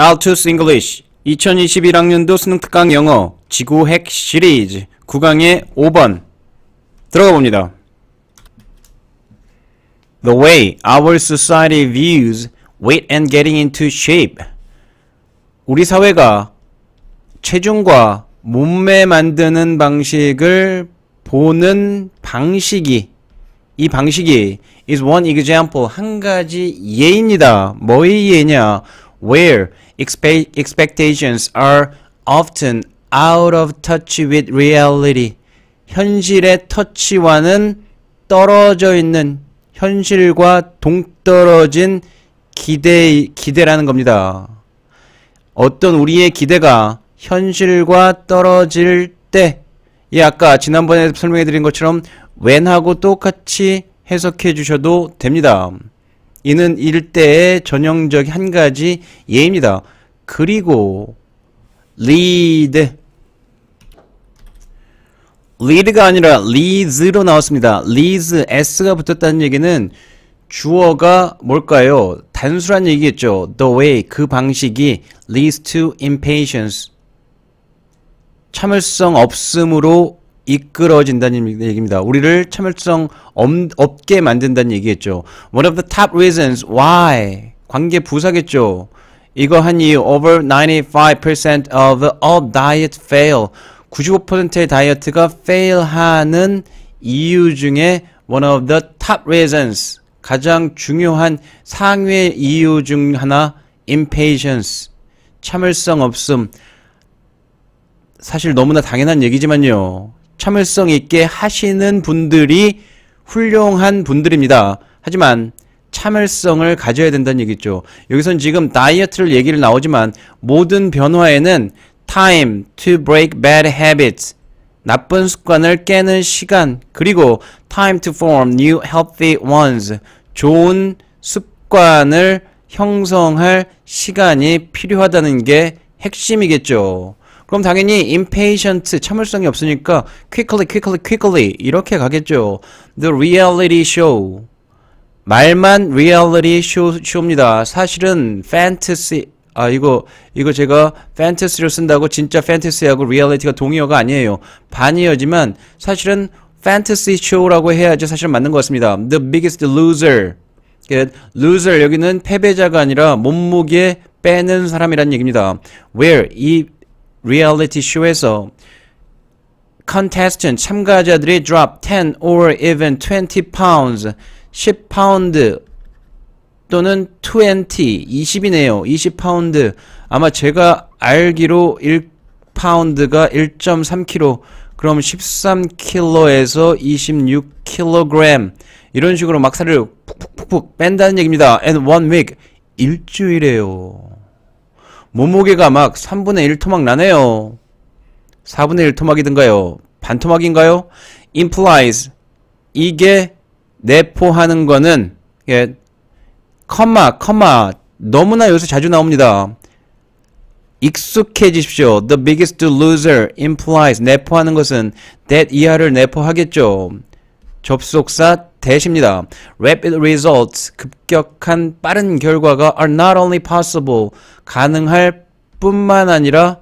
Altus English 2021학년도 수능 특강 영어 지구핵 시리즈 9강의 5번 들어가 봅니다. The way our society views weight and getting into shape 우리 사회가 체중과 몸매 만드는 방식을 보는 방식이 이 방식이 is one example 한 가지 예입니다. 뭐의 예냐? where expect, expectations are often out of touch with reality. 현실의 터치와는 떨어져 있는 현실과 동떨어진 기대, 기대라는 겁니다. 어떤 우리의 기대가 현실과 떨어질 때, 예, 아까 지난번에 설명해 드린 것처럼 when하고 똑같이 해석해 주셔도 됩니다. 이는 일대의 전형적 한 가지 예입니다. 그리고 lead lead가 아니라 leads로 나왔습니다. leads s가 붙었다는 얘기는 주어가 뭘까요? 단순한 얘기겠죠. The way, 그 방식이 leads to impatience. 참을성 없음으로 이끌어진다는 얘기입니다. 우리를 참을성 없게 만든다는 얘기겠죠. One of the top reasons why 관계 부사겠죠. 이거 한 이유 over 95% of all diet fail 95%의 다이어트가 fail하는 이유 중에 one of the top reasons 가장 중요한 상위 의 이유 중 하나 impatience 참을성 없음 사실 너무나 당연한 얘기지만요 참을성 있게 하시는 분들이 훌륭한 분들입니다. 하지만 참을성을 가져야 된다는 얘기죠. 여기선 지금 다이어트를 얘기를 나오지만 모든 변화에는 time to break bad habits 나쁜 습관을 깨는 시간 그리고 time to form new healthy ones 좋은 습관을 형성할 시간이 필요하다는 게 핵심이겠죠. 그럼 당연히 impatient 참을성이 없으니까 quickly quickly quickly 이렇게 가겠죠. The reality show 말만 reality show 쇼입니다. 사실은 fantasy 아 이거 이거 제가 fantasy로 쓴다고 진짜 fantasy하고 reality가 동의어가 아니에요. 반의어지만 사실은 fantasy show라고 해야지 사실 맞는 것 같습니다. The biggest loser loser 여기는 패배자가 아니라 몸무게 빼는 사람이란 얘기입니다. Where 이 리얼리티 쇼에서 컨테스트 참가자들이 drop 10 or even 20 pounds 10 파운드 또는 20 20이네요 20 파운드 아마 제가 알기로 1 파운드가 1.3kg 그럼 13kg에서 26kg 이런 식으로 막살을 푹푹푹푹 뺀다는 얘기입니다. And one week 일주일에요. 몸무게가 막 3분의 1 토막 나네요. 4분의 1 토막이든가요? 반 토막인가요? implies 이게 내포하는 거는 예 컴마 컴마 너무나 요새 자주 나옵니다. 익숙해지십시오. The biggest loser implies 내포하는 것은 that 이하를 내포하겠죠. 접속사 대시입니다. Rapid results, 급격한 빠른 결과가 are not only possible, 가능할 뿐만 아니라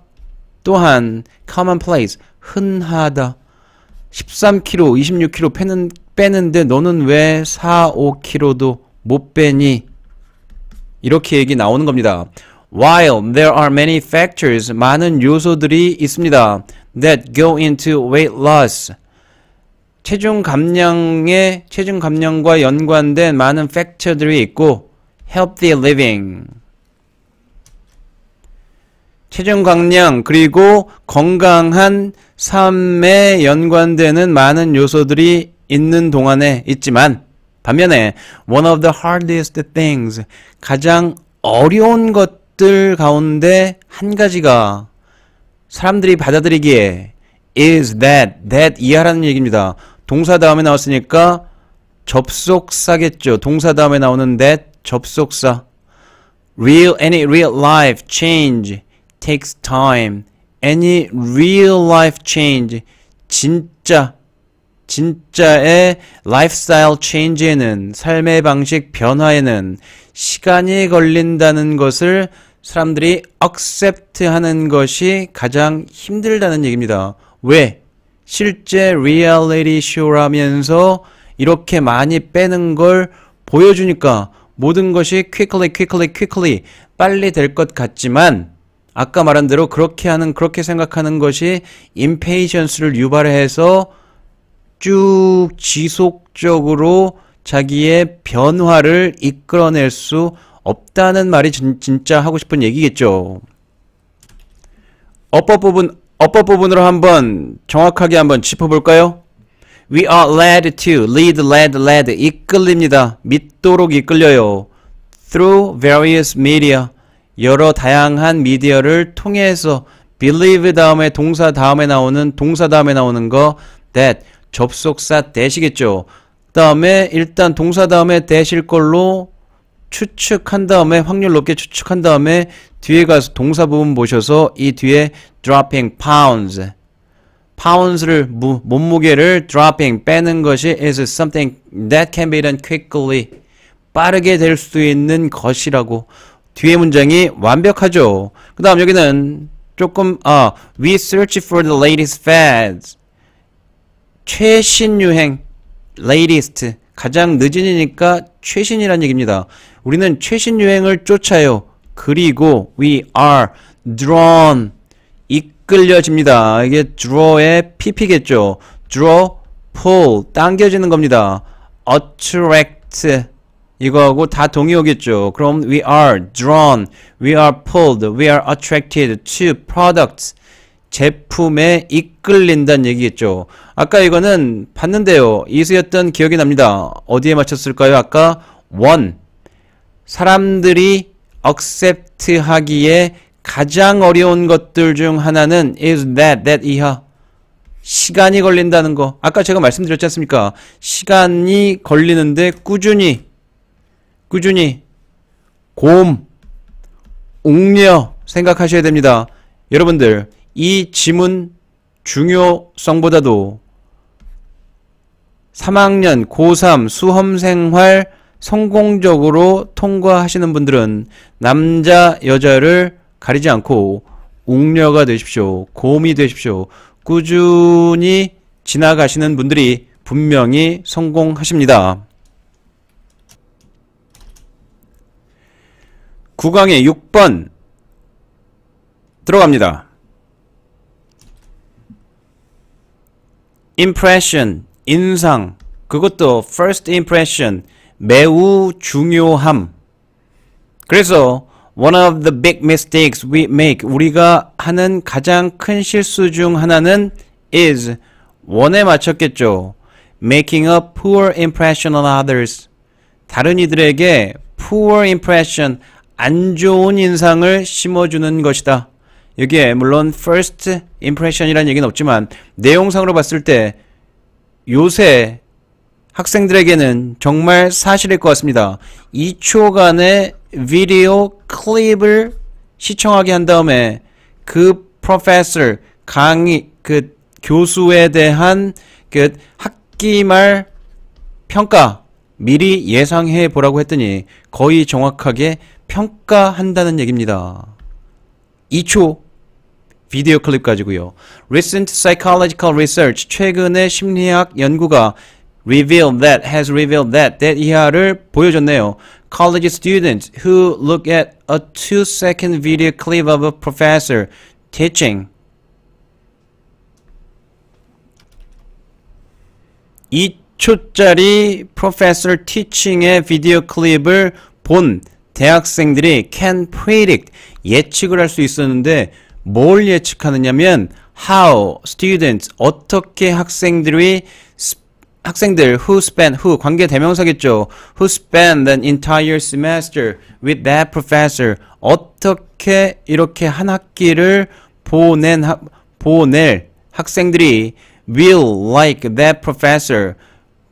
또한 commonplace, 흔하다. 13kg, 26kg 빼는, 빼는데 너는 왜 4, 5kg도 못 빼니? 이렇게 얘기 나오는 겁니다. While there are many factors, 많은 요소들이 있습니다. that go into weight loss, 체중 감량에 체중 감량과 연관된 많은 팩터들이 있고 healthy living 체중 감량 그리고 건강한 삶에 연관되는 많은 요소들이 있는 동안에 있지만 반면에 one of the hardest things 가장 어려운 것들 가운데 한 가지가 사람들이 받아들이기에 is that that 이하라는 얘기입니다. 동사 다음에 나왔으니까 접속사겠죠. 동사 다음에 나오는 that 접속사. real any real life change takes time. any real life change 진짜 진짜의 lifestyle change에는 삶의 방식 변화에는 시간이 걸린다는 것을 사람들이 accept하는 것이 가장 힘들다는 얘기입니다. 왜? 실제 리얼리티 쇼라면서 이렇게 많이 빼는 걸 보여주니까 모든 것이 quickly, quickly, quickly 빨리 될 것 같지만 아까 말한 대로 그렇게 하는 그렇게 생각하는 것이 impatience를 유발해서 쭉 지속적으로 자기의 변화를 이끌어낼 수 없다는 말이 진, 진짜 하고 싶은 얘기겠죠. 어법 부분 어법 부분으로 한번 정확하게 한번 짚어볼까요? We are led to, lead, led, led, 이끌립니다. 믿도록 이끌려요. Through various media, 여러 다양한 미디어를 통해서 believe 다음에 동사 다음에 나오는 동사 다음에 나오는 거 that 접속사 대시겠죠. 다음에 일단 동사 다음에 대실 걸로 추측한 다음에 확률 높게 추측한 다음에 뒤에 가서 동사 부분 보셔서 이 뒤에 dropping pounds pounds를 무, 몸무게를 dropping 빼는 것이 is something that can be done quickly 빠르게 될수 있는 것이라고 뒤에 문장이 완벽하죠. 그 다음 여기는 조금 아 we search for the latest fads 최신 유행 latest 가장 늦은이니까 최신이란 얘기입니다. 우리는 최신 유행을 쫓아요. 그리고 we are drawn 이끌려집니다. 이게 draw의 pp겠죠. draw, pull 당겨지는 겁니다. attract 이거하고 다 동의어겠죠. 그럼 we are drawn, we are pulled, we are attracted to products 제품에 이끌린다는 얘기겠죠. 아까 이거는 봤는데요. 이수였던 기억이 납니다. 어디에 맞췄을까요? 아까 원 사람들이 a c 트 하기에 가장 어려운 것들 중 하나는 is that, that 이하 시간이 걸린다는 거 아까 제가 말씀드렸지 않습니까 시간이 걸리는데 꾸준히 꾸준히 곰 옥녀 생각하셔야 됩니다 여러분들 이 지문 중요성보다도 3학년 고3 수험생활 성공적으로 통과하시는 분들은 남자 여자를 가리지 않고 웅녀가 되십시오. 곰이 되십시오. 꾸준히 지나가시는 분들이 분명히 성공하십니다. 9강의 6번 들어갑니다. impression, 인상 그것도 first impression, 매우 중요함 그래서 one of the big mistakes we make 우리가 하는 가장 큰 실수 중 하나는 is 원에 맞췄겠죠. making a poor impression on others 다른 이들에게 poor impression 안 좋은 인상을 심어주는 것이다. 여기에 물론 first impression이라는 얘기는 없지만 내용상으로 봤을 때 요새 학생들에게는 정말 사실일 것 같습니다. 2초간의 비디오 클립을 시청하게 한 다음에 그 professor 강의 그 교수에 대한 그 학기말 평가 미리 예상해 보라고 했더니 거의 정확하게 평가한다는 얘기입니다. 2초 비디오 클립 가지고요. Recent psychological research 최근의 심리학 연구가 revealed that has revealed that that 이하를 보여줬네요. College students who look at a two-second video clip of a professor teaching 2초짜리 professor teaching의 비디오 클립을 본 대학생들이 can predict 예측을 할 수 있었는데 뭘 예측하느냐면 how students 어떻게 학생들이 학생들 who spent who 관계 대명사겠죠. who spent an entire semester with that professor 어떻게 이렇게 한 학기를 보낸 하, 보낼 학생들이 will like that professor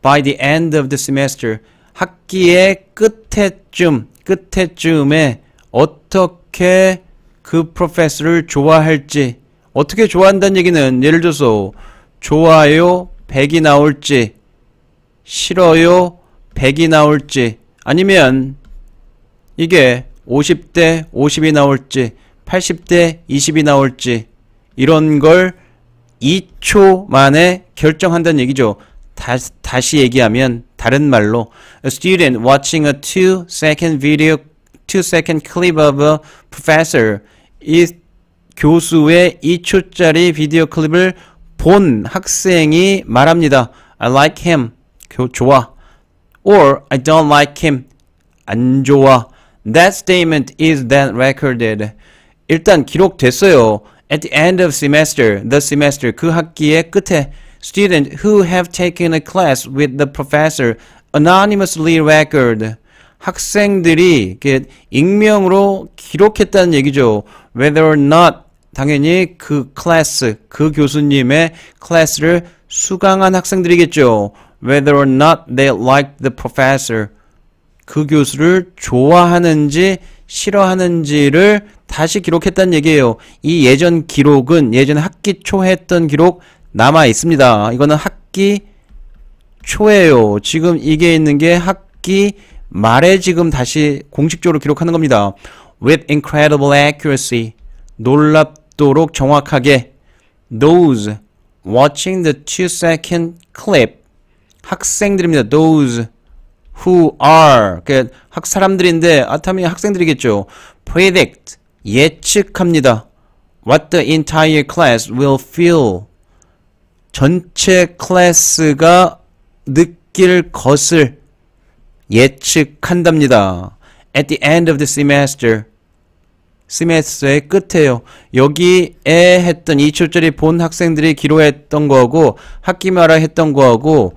by the end of the semester 학기의 끝에쯤 끝에쯤에 어떻게 그 프로페서를 좋아할지 어떻게 좋아한다는 얘기는 예를 들어서 좋아요 100이 나올지 싫어요 100이 나올지 아니면 이게 50대 50이 나올지 80대 20이 나올지 이런 걸 2초 만에 결정한다는 얘기죠. 다시, 다시 얘기하면 다른 말로 A student watching a 2-second video, 2-second clip of a professor 이 교수의 2초짜리 비디오 클립을 본 학생이 말합니다. I like him. 좋아. Or I don't like him. 안 좋아. That statement is then recorded. 일단 기록됐어요. At the end of semester, the semester, 그 학기의 끝에 students who have taken a class with the professor anonymously record 학생들이 이렇게 익명으로 기록했다는 얘기죠. Whether or not 당연히 그 클래스, 그 교수님의 클래스를 수강한 학생들이겠죠. Whether or not they liked the professor. 그 교수를 좋아하는지 싫어하는지를 다시 기록했다는 얘기예요. 이 예전 기록은 예전 학기 초 했던 기록 남아 있습니다. 이거는 학기 초예요. 지금 이게 있는 게 학기 말에 지금 다시 공식적으로 기록하는 겁니다. With incredible accuracy, 놀랍도록 정확하게 those watching the two-second clip 학생들입니다. Those who are 그학 사람들인데 아타미 학생들이겠죠. Predict 예측합니다. What the entire class will feel 전체 클래스가 느낄 것을 예측한답니다. At the end of the semester. semester의 끝에요. 여기에 했던 2초짜리 본 학생들이 기록했던 거하고 학기말에 했던 거하고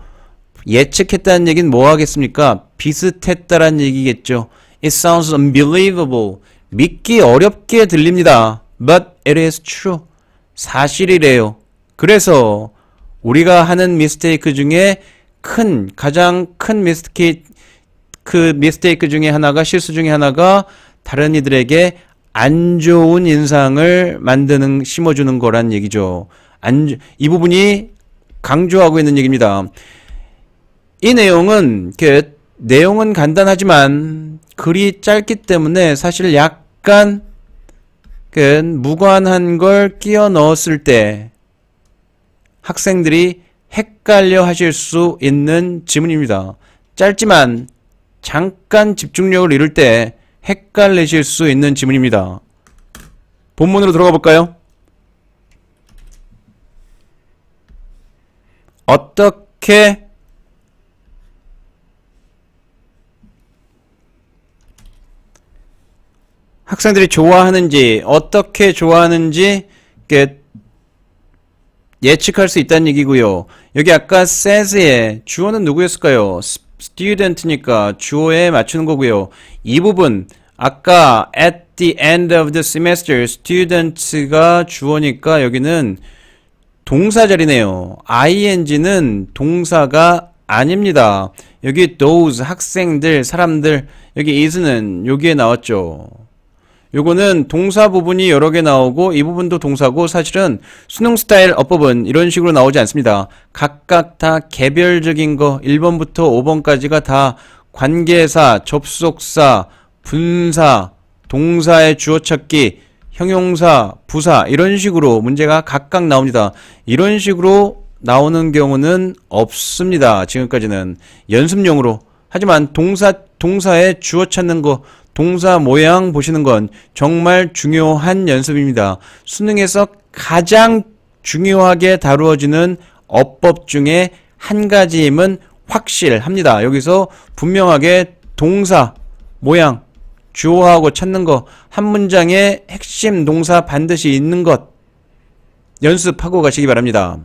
예측했다는 얘기는 뭐 하겠습니까? 비슷했다란 얘기겠죠. It sounds unbelievable. 믿기 어렵게 들립니다. But it is true. 사실이래요. 그래서 우리가 하는 미스테이크 중에 큰, 가장 큰 미스테이크, 그 미스테이크 중에 하나가 실수 중에 하나가 다른 이들에게 안 좋은 인상을 만드는 심어주는 거란 얘기죠. 안 이 부분이 강조하고 있는 얘기입니다. 이 내용은 그 내용은 간단하지만 글이 짧기 때문에 사실 약간 그 무관한 걸 끼워 넣었을 때 학생들이 헷갈려 하실 수 있는 지문입니다. 짧지만 잠깐 집중력을 잃을 때 헷갈리실 수 있는 지문입니다. 본문으로 들어가 볼까요? 어떻게 학생들이 좋아하는지 어떻게 좋아하는지 예측할 수 있다는 얘기고요. 여기 아까 says의 주어는 누구였을까요? student니까 주어에 맞추는 거고요. 이 부분 아까 at the end of the semester students가 주어니까 여기는 동사 자리네요. ing는 동사가 아닙니다. 여기 those 학생들 사람들 여기 is는 여기에 나왔죠. 요거는 동사 부분이 여러 개 나오고 이 부분도 동사고 사실은 수능 스타일 어법은 이런 식으로 나오지 않습니다. 각각 다 개별적인 거 1번부터 5번까지가 다 관계사, 접속사, 분사, 동사의 주어 찾기, 형용사, 부사 이런 식으로 문제가 각각 나옵니다. 이런 식으로 나오는 경우는 없습니다. 지금까지는 연습용으로 하지만 동사 동사의 주어 찾는 거, 동사 모양 보시는 건 정말 중요한 연습입니다. 수능에서 가장 중요하게 다루어지는 어법 중에 한 가지임은 확실합니다. 여기서 분명하게 동사, 모양, 주어하고 찾는 것 한 문장의 핵심 동사 반드시 있는 것 연습하고 가시기 바랍니다.